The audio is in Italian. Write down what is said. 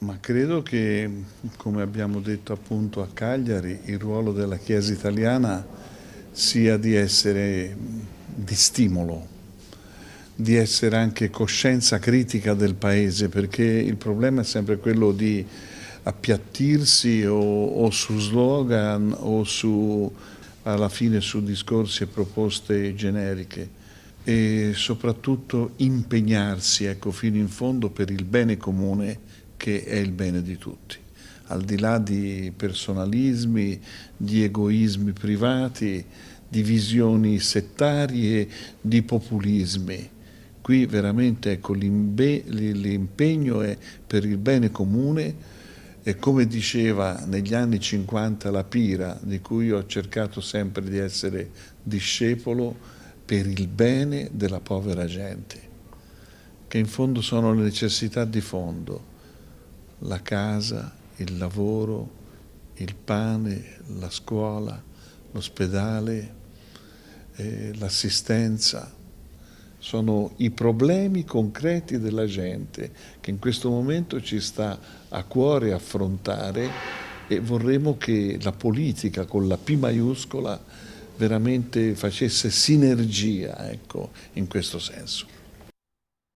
Ma credo che, come abbiamo detto appunto a Cagliari, il ruolo della Chiesa italiana sia di essere di stimolo, di essere anche coscienza critica del Paese, perché il problema è sempre quello di appiattirsi o, o su slogan o su, alla fine su discorsi e proposte generiche e soprattutto impegnarsi ecco, fino in fondo per il bene comune che è il bene di tutti. Al di là di personalismi, di egoismi privati, di visioni settarie, di populismi. Qui veramente ecco, l'impegno è per il bene comune e come diceva negli anni 50 la Pira, di cui ho cercato sempre di essere discepolo, per il bene della povera gente, che in fondo sono le necessità di fondo la casa, il lavoro, il pane, la scuola, l'ospedale, eh, l'assistenza. Sono i problemi concreti della gente che in questo momento ci sta a cuore affrontare e vorremmo che la politica con la P maiuscola veramente facesse sinergia ecco, in questo senso.